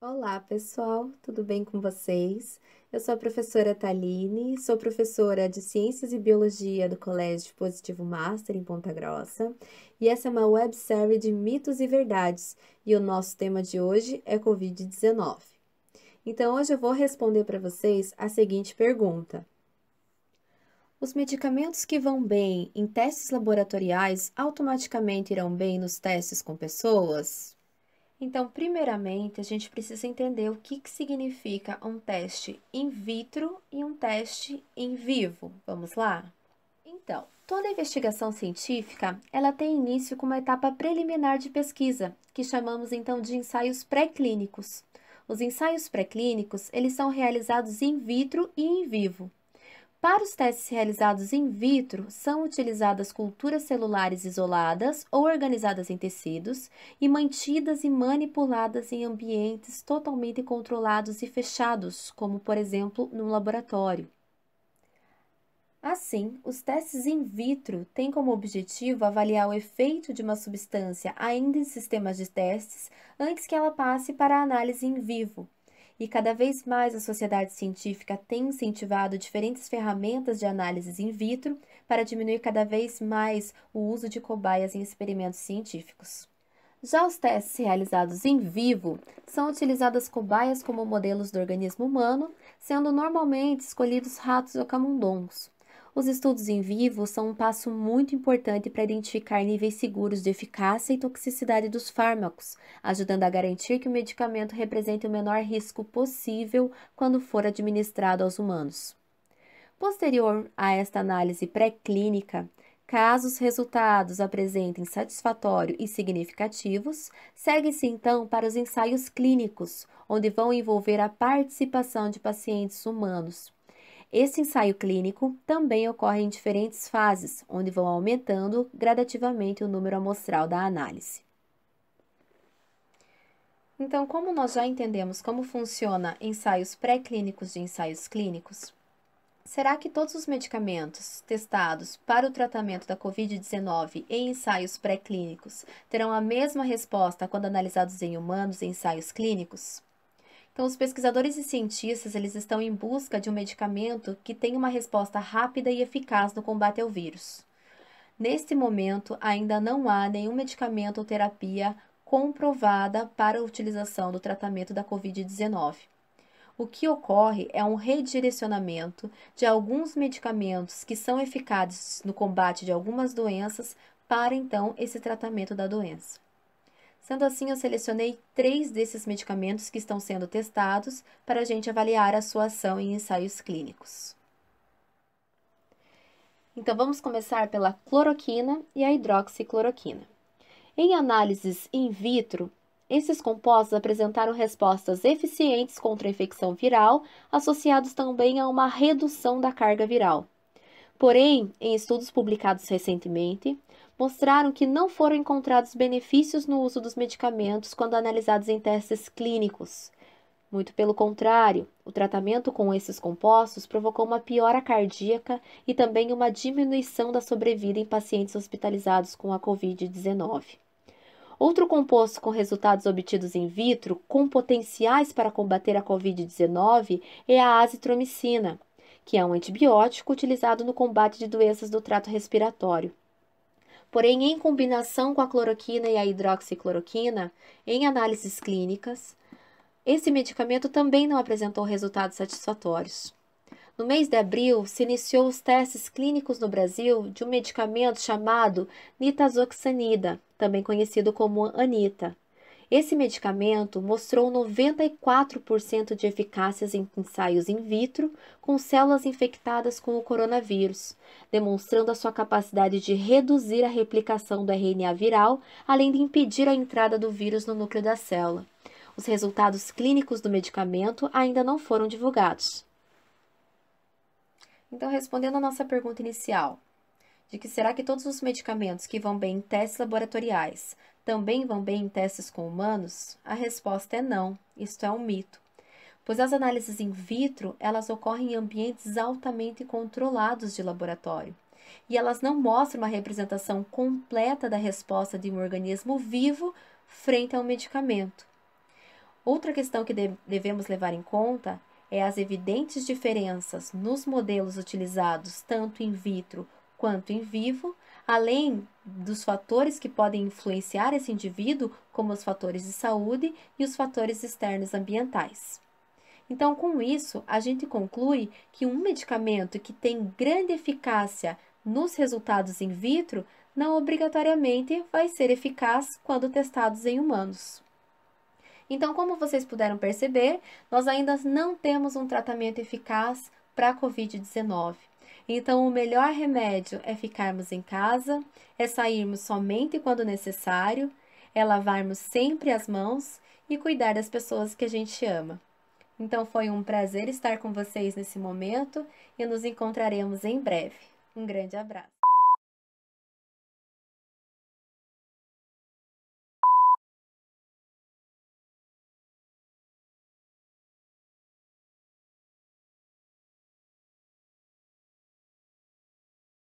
Olá, pessoal, tudo bem com vocês? Eu sou a professora Taline, sou professora de Ciências e Biologia do Colégio Positivo Master em Ponta Grossa, e essa é uma websérie de mitos e verdades, e o nosso tema de hoje é COVID-19. Então, hoje eu vou responder para vocês a seguinte pergunta: Os medicamentos que vão bem em testes laboratoriais automaticamente irão bem nos testes com pessoas? Então, primeiramente, a gente precisa entender o que, que significa um teste in vitro e um teste em vivo. Vamos lá? Então, toda investigação científica, ela tem início com uma etapa preliminar de pesquisa, que chamamos então de ensaios pré-clínicos. Os ensaios pré-clínicos, eles são realizados in vitro e em vivo. Para os testes realizados in vitro, são utilizadas culturas celulares isoladas ou organizadas em tecidos e mantidas e manipuladas em ambientes totalmente controlados e fechados, como por exemplo num laboratório. Assim, os testes in vitro têm como objetivo avaliar o efeito de uma substância ainda em sistemas de testes antes que ela passe para a análise em vivo, e cada vez mais a sociedade científica tem incentivado diferentes ferramentas de análises in vitro para diminuir cada vez mais o uso de cobaias em experimentos científicos. Já os testes realizados em vivo são utilizadas cobaias como modelos do organismo humano, sendo normalmente escolhidos ratos ou camundongos. Os estudos em vivo são um passo muito importante para identificar níveis seguros de eficácia e toxicidade dos fármacos, ajudando a garantir que o medicamento represente o menor risco possível quando for administrado aos humanos. Posterior a esta análise pré-clínica, Caso os resultados apresentem satisfatório e significativos, segue-se então para os ensaios clínicos, onde vão envolver a participação de pacientes humanos. Esse ensaio clínico também ocorre em diferentes fases, onde vão aumentando gradativamente o número amostral da análise. Então, como nós já entendemos como funciona ensaios pré-clínicos de ensaios clínicos, será que todos os medicamentos testados para o tratamento da COVID-19 em ensaios pré-clínicos terão a mesma resposta quando analisados em humanos em ensaios clínicos? Então, os pesquisadores e cientistas eles estão em busca de um medicamento que tenha uma resposta rápida e eficaz no combate ao vírus. Neste momento, ainda não há nenhum medicamento ou terapia comprovada para a utilização do tratamento da Covid-19. O que ocorre é um redirecionamento de alguns medicamentos que são eficazes no combate de algumas doenças para então esse tratamento da doença. Sendo assim, eu selecionei três desses medicamentos que estão sendo testados para a gente avaliar a sua ação em ensaios clínicos. Então, vamos começar pela cloroquina e a hidroxicloroquina. Em análises in vitro, esses compostos apresentaram respostas eficientes contra a infecção viral, associados também a uma redução da carga viral. Porém, em estudos publicados recentemente, mostraram que não foram encontrados benefícios no uso dos medicamentos quando analisados em testes clínicos. Muito pelo contrário, o tratamento com esses compostos provocou uma piora cardíaca e também uma diminuição da sobrevida em pacientes hospitalizados com a Covid-19. Outro composto com resultados obtidos in vitro com potenciais para combater a Covid-19 é a azitromicina, que é um antibiótico utilizado no combate de doenças do trato respiratório porém em combinação com a cloroquina e a hidroxicloroquina, em análises clínicas, esse medicamento também não apresentou resultados satisfatórios. No mês de abril, se iniciou os testes clínicos no Brasil de um medicamento chamado nitazoxanida, também conhecido como anita. Esse medicamento mostrou 94% de eficácias em ensaios in vitro com células infectadas com o coronavírus, demonstrando a sua capacidade de reduzir a replicação do RNA viral, além de impedir a entrada do vírus no núcleo da célula. Os resultados clínicos do medicamento ainda não foram divulgados. Então, respondendo à nossa pergunta inicial, de que será que todos os medicamentos que vão bem em testes laboratoriais também vão bem em testes com humanos? A resposta é não, isto é um mito. Pois as análises in vitro, elas ocorrem em ambientes altamente controlados de laboratório, e elas não mostram uma representação completa da resposta de um organismo vivo frente a um medicamento. Outra questão que devemos levar em conta é as evidentes diferenças nos modelos utilizados tanto in vitro quanto em vivo, além dos fatores que podem influenciar esse indivíduo, como os fatores de saúde e os fatores externos ambientais. Então, com isso, a gente conclui que um medicamento que tem grande eficácia nos resultados in vitro não obrigatoriamente vai ser eficaz quando testados em humanos. Então, como vocês puderam perceber, nós ainda não temos um tratamento eficaz para a Covid-19. Então, o melhor remédio é ficarmos em casa, é sairmos somente quando necessário, é lavarmos sempre as mãos e cuidar das pessoas que a gente ama. Então, foi um prazer estar com vocês nesse momento e nos encontraremos em breve. Um grande abraço.